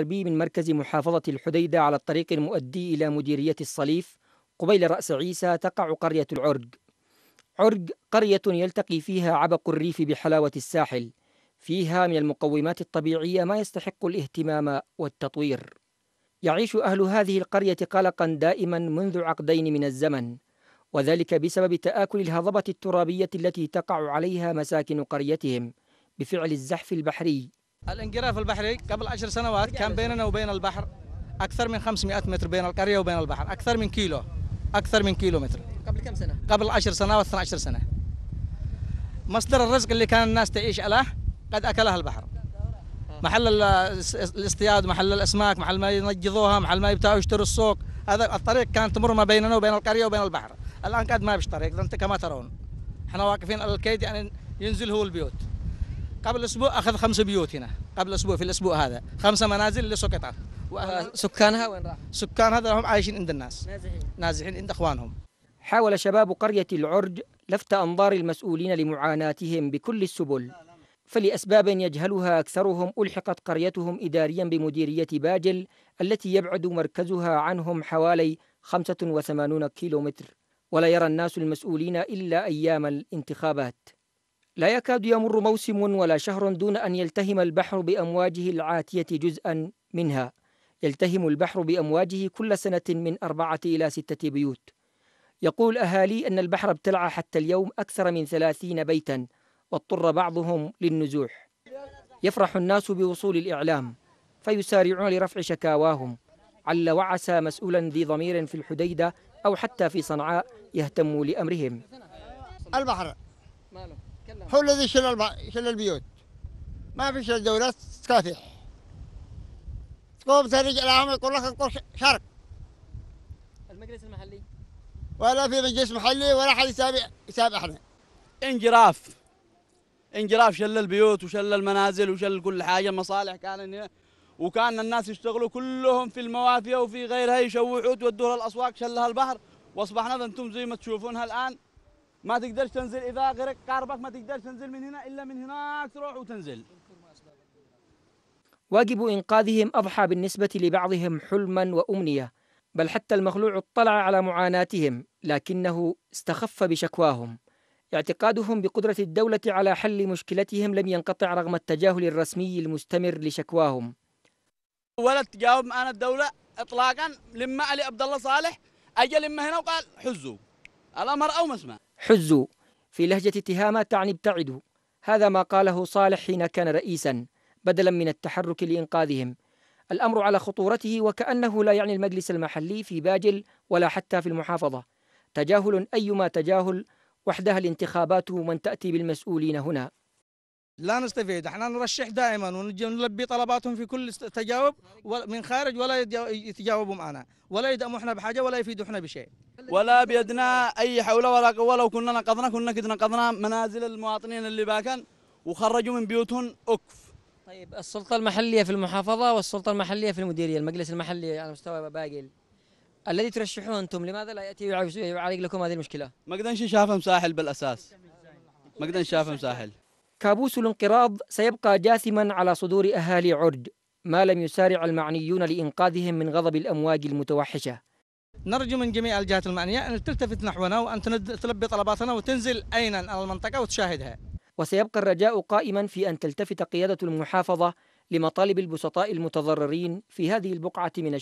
الغربي من مركز محافظة الحديدة على الطريق المؤدي إلى مديرية الصليف قبيل رأس عيسى تقع قرية العرج عرج قرية يلتقي فيها عبق الريف بحلاوة الساحل فيها من المقومات الطبيعية ما يستحق الاهتمام والتطوير يعيش أهل هذه القرية قلقا دائما منذ عقدين من الزمن وذلك بسبب تآكل الهضبة الترابية التي تقع عليها مساكن قريتهم بفعل الزحف البحري الانقراف البحري قبل عشر سنوات كان بيننا وبين البحر أكثر من 500 متر بين القرية وبين البحر أكثر من كيلو أكثر من كيلو متر قبل كم سنة؟ قبل 10 سنوات 12 سنة مصدر الرزق اللي كان الناس تعيش عليه قد أكلها البحر محل الاصطياد محل الاسماك محل ما ينجضوها محل ما يبتاعوا يشتروا السوق هذا الطريق كان تمر ما بيننا وبين القريه وبين البحر الان قد ما فيش طريق انت كما ترون احنا واقفين على الكيد يعني ينزل هو البيوت قبل اسبوع اخذ خمس بيوت هنا قبل اسبوع في الاسبوع هذا خمسه منازل اللي سقطت سكانها وين راح؟ سكان هذا هم عايشين عند الناس نازحين نازحين عند اخوانهم حاول شباب قرية العرج لفت أنظار المسؤولين لمعاناتهم بكل السبل فلأسباب يجهلها أكثرهم ألحقت قريتهم إداريا بمديرية باجل التي يبعد مركزها عنهم حوالي 85 كيلومتر ولا يرى الناس المسؤولين إلا أيام الانتخابات لا يكاد يمر موسم ولا شهر دون أن يلتهم البحر بأمواجه العاتية جزءا منها يلتهم البحر بأمواجه كل سنة من أربعة إلى ستة بيوت يقول أهالي أن البحر ابتلع حتى اليوم أكثر من ثلاثين بيتا واضطر بعضهم للنزوح يفرح الناس بوصول الإعلام فيسارعون لرفع شكاواهم عل وعسى مسؤولا ذي ضمير في الحديدة أو حتى في صنعاء يهتم لأمرهم البحر ماله هو الذي شل الب... شل البيوت ما فيش الدولات تكافح تقوم ترجع لهم يقول لك انقر شرق المجلس المحلي ولا في مجلس محلي ولا حد يتابع احنا انجراف انجراف شل البيوت وشل المنازل وشل كل حاجه مصالح كان وكان الناس يشتغلوا كلهم في الموافيه وفي غيرها يشوحوا تودوها الاسواق شلها البحر واصبحنا انتم زي ما تشوفونها الان ما تقدرش تنزل اذا غرق قاربك ما تقدرش تنزل من هنا الا من هناك تروح وتنزل واجب انقاذهم اضحى بالنسبه لبعضهم حلما وامنيه بل حتى المخلوع اطلع على معاناتهم لكنه استخف بشكواهم اعتقادهم بقدرة الدولة على حل مشكلتهم لم ينقطع رغم التجاهل الرسمي المستمر لشكواهم ولا تجاوب معنا الدولة إطلاقا لما علي عبد الله صالح أجل لما هنا وقال حزوا الأمر أو مسمع حزوا في لهجة تهامة تعني ابتعدوا هذا ما قاله صالح حين كان رئيسا بدلا من التحرك لإنقاذهم الأمر على خطورته وكأنه لا يعني المجلس المحلي في باجل ولا حتى في المحافظة تجاهل أيما تجاهل وحدها الانتخابات من تأتي بالمسؤولين هنا لا نستفيد احنا نرشح دائما ونلبي طلباتهم في كل تجاوب من خارج ولا يتجاوبوا معنا ولا يدعموا احنا بحاجه ولا يفيدوا احنا بشيء ولا بيدنا اي حول ولا قوه لو كنا نقضنا كنا قد نقضنا منازل المواطنين اللي باكن وخرجوا من بيوتهم اكف طيب السلطه المحليه في المحافظه والسلطه المحليه في المديريه المجلس المحلي على مستوى باقي الذي ترشحون انتم لماذا لا ياتي يعالج لكم هذه المشكله؟ ما قدرش شافهم ساحل بالاساس ما قدرش شافهم ساحل كابوس الانقراض سيبقى جاثما على صدور أهالي عرج ما لم يسارع المعنيون لإنقاذهم من غضب الأمواج المتوحشة نرجو من جميع الجهات المعنية أن تلتفت نحونا وأن تلبي طلباتنا وتنزل على المنطقة وتشاهدها وسيبقى الرجاء قائما في أن تلتفت قيادة المحافظة لمطالب البسطاء المتضررين في هذه البقعة من